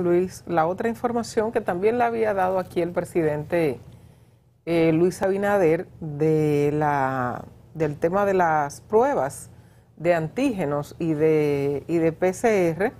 Luis, la otra información que también la había dado aquí el presidente eh, Luis Abinader de la, del tema de las pruebas de antígenos y de, y de PCR,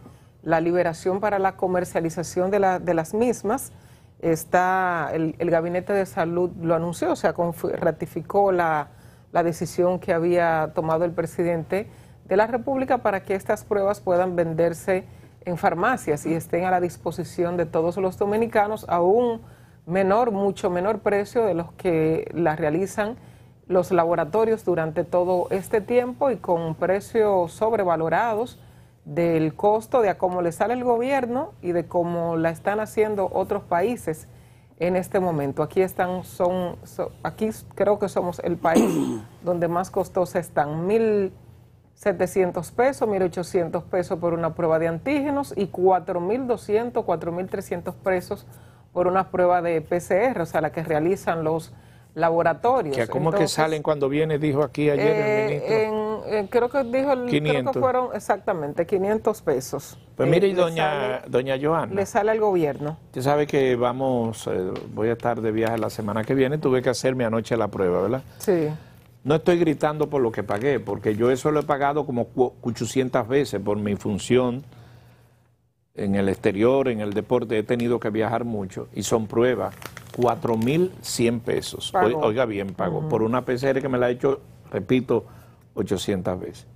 la liberación para la comercialización de, las mismas, está el, Gabinete de Salud lo anunció, o sea, ratificó la, la decisión que había tomado el presidente de la República para que estas pruebas puedan venderse en farmacias y estén a la disposición de todos los dominicanos a un menor, mucho menor precio de los que la realizan los laboratorios durante todo este tiempo y con precios sobrevalorados del costo de a cómo le sale el gobierno y de cómo la están haciendo otros países en este momento. Aquí están, son, aquí creo que somos el país donde más costosa están, mil 700 pesos, 1.800 pesos por una prueba de antígenos y 4.200, 4.300 pesos por una prueba de PCR, o sea, la que realizan los laboratorios. ¿Cómo que salen cuando viene? Dijo aquí ayer el eh, ministro. Eh, creo que dijo el, 500. que fueron exactamente 500 pesos. Pues mire, y eh, doña, doña Joana. Le sale al gobierno. Usted sabe que vamos, voy a estar de viaje la semana que viene, tuve que hacerme anoche la prueba, ¿verdad? Sí. No estoy gritando por lo que pagué, porque yo eso lo he pagado como 800 veces por mi función en el exterior, en el deporte. He tenido que viajar mucho y son pruebas. 4.100 pesos. Oiga bien, pago. Por una PCR que me la ha hecho, repito, 800 veces.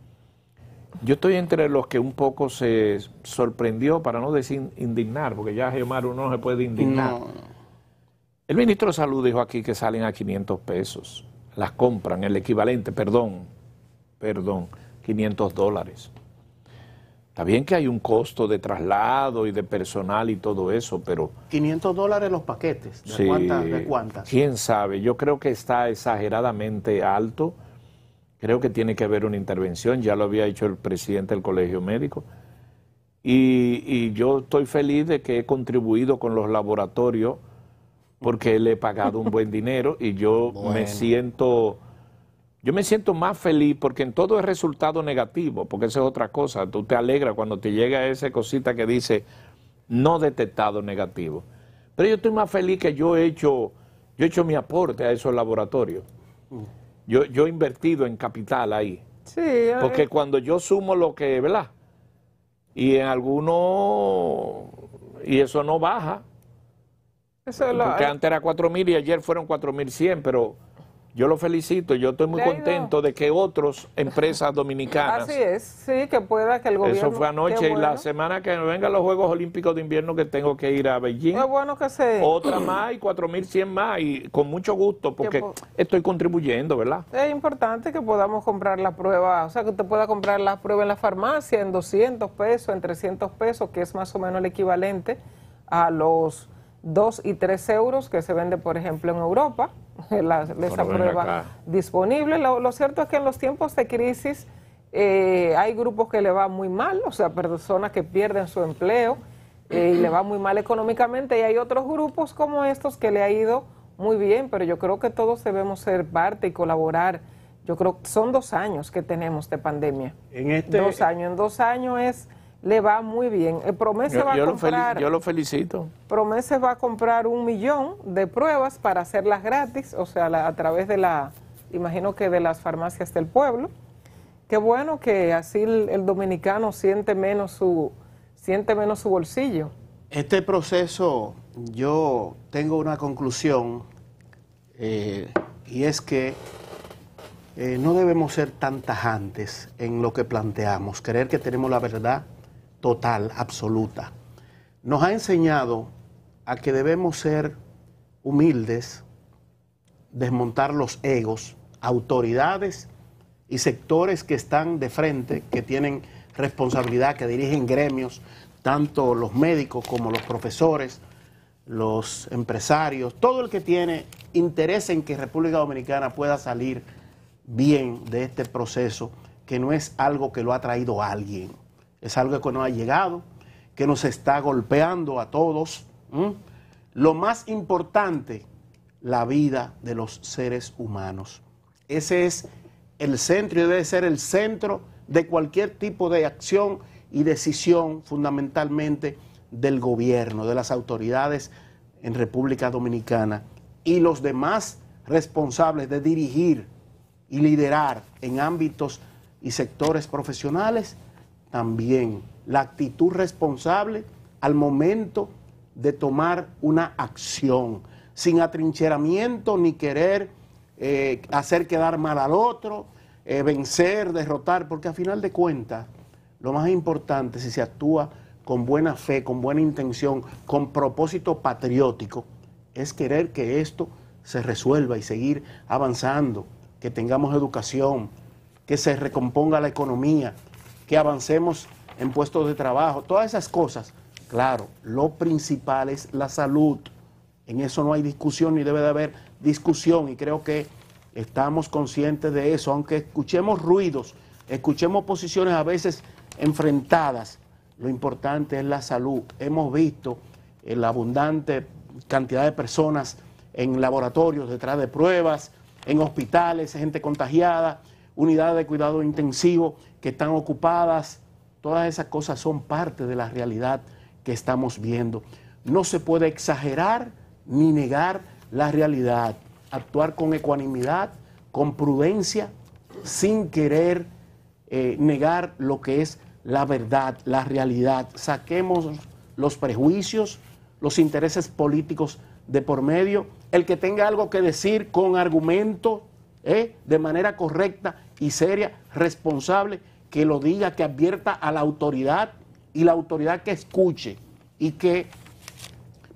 Yo estoy entre los que un poco se sorprendió, para no decir indignar, porque ya Gemar uno no se puede indignar. El ministro de Salud dijo aquí que salen a 500 pesos las compran, el equivalente, perdón, perdón, 500 dólares. Está bien que hay un costo de traslado y de personal y todo eso, pero... 500 dólares los paquetes, ¿de, cuántas, ¿Quién sabe? Yo creo que está exageradamente alto. Creo que tiene que haber una intervención, ya lo había hecho el presidente del Colegio Médico. Y, y yo estoy feliz de que he contribuido con los laboratorios porque le he pagado un buen dinero y yo me siento... Yo me siento más feliz porque en todo es resultado negativo, porque esa es otra cosa. Tú te alegras cuando te llega esa cosita que dice no detectado negativo. Pero yo estoy más feliz que yo he hecho, yo he hecho mi aporte a esos laboratorios. Mm. Yo, yo he invertido en capital ahí. Eh. porque cuando yo sumo lo que, ¿verdad? Y en algunos, y eso no baja, que Porque eh. antes era 4.000 y ayer fueron 4.100, pero yo lo felicito, yo estoy muy contento de que otras empresas dominicanas. Así es, sí, que pueda que el gobierno. Eso fue anoche y la semana que vengan los Juegos Olímpicos de Invierno que tengo que ir a Beijing. bueno que Otra más y 4.100 más y con mucho gusto porque estoy contribuyendo, ¿verdad? Es importante que podamos comprar la prueba, o sea, que usted pueda comprar la prueba en la farmacia en 200 pesos, en 300 pesos, que es más o menos el equivalente a los Dos y tres euros que se vende, por ejemplo, en Europa, esa prueba disponible. Lo, cierto es que en los tiempos de crisis eh, hay grupos que le va muy mal, o sea, personas que pierden su empleo eh, y le va muy mal económicamente, y hay otros grupos como estos que le ha ido muy bien, pero yo creo que todos debemos ser parte y colaborar. Yo creo que son dos años que tenemos de pandemia. En este... Dos años. En dos años es le va muy bien. El eh, Promese va a comprar. yo lo felicito. Promese va a comprar un millón de pruebas para hacerlas gratis, o sea, a través de la, imagino que de las farmacias del pueblo. Qué bueno que así el, dominicano siente menos su, siente menos su bolsillo. Este proceso, yo tengo una conclusión eh, y es que eh, no debemos ser tan tajantes en lo que planteamos, creer que tenemos la verdad total, absoluta. Nos ha enseñado a que debemos ser humildes, desmontar los egos, autoridades y sectores que están de frente, que tienen responsabilidad, que dirigen gremios, tanto los médicos como los profesores, los empresarios, todo el que tiene interés en que República Dominicana pueda salir bien de este proceso, que no es algo que lo ha traído alguien es algo que no ha llegado, que nos está golpeando a todos. Lo más importante, la vida de los seres humanos. Ese es el centro y debe ser el centro de cualquier tipo de acción y decisión fundamentalmente del gobierno, de las autoridades en República Dominicana y los demás responsables de dirigir y liderar en ámbitos y sectores profesionales también la actitud responsable al momento de tomar una acción, sin atrincheramiento ni querer eh, hacer quedar mal al otro, eh, vencer, derrotar, porque a final de cuentas, lo más importante, si se actúa con buena fe, con buena intención, con propósito patriótico, es querer que esto se resuelva y seguir avanzando, que tengamos educación, que se recomponga la economía, que avancemos en puestos de trabajo, todas esas cosas. Claro, lo principal es la salud. En eso no hay discusión ni debe de haber discusión y creo que estamos conscientes de eso, aunque escuchemos ruidos, escuchemos posiciones a veces enfrentadas, lo importante es la salud. Hemos visto la abundante cantidad de personas en laboratorios detrás de pruebas, en hospitales, gente contagiada unidades de cuidado intensivo que están ocupadas. Todas esas cosas son parte de la realidad que estamos viendo. No se puede exagerar ni negar la realidad. Actuar con ecuanimidad, con prudencia, sin querer eh, negar lo que es la verdad, la realidad. Saquemos los prejuicios, los intereses políticos de por medio. El que tenga algo que decir con argumento, eh, de manera correcta y seria, responsable, que lo diga, que advierta a la autoridad y la autoridad que escuche y que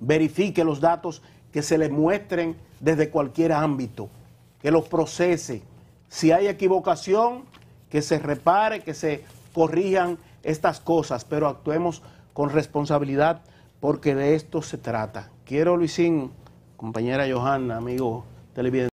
verifique los datos que se le muestren desde cualquier ámbito, que los procese. Si hay equivocación, que se repare, que se corrijan estas cosas, pero actuemos con responsabilidad porque de esto se trata. Quiero, Luisín, compañera Johanna, amigo televidente.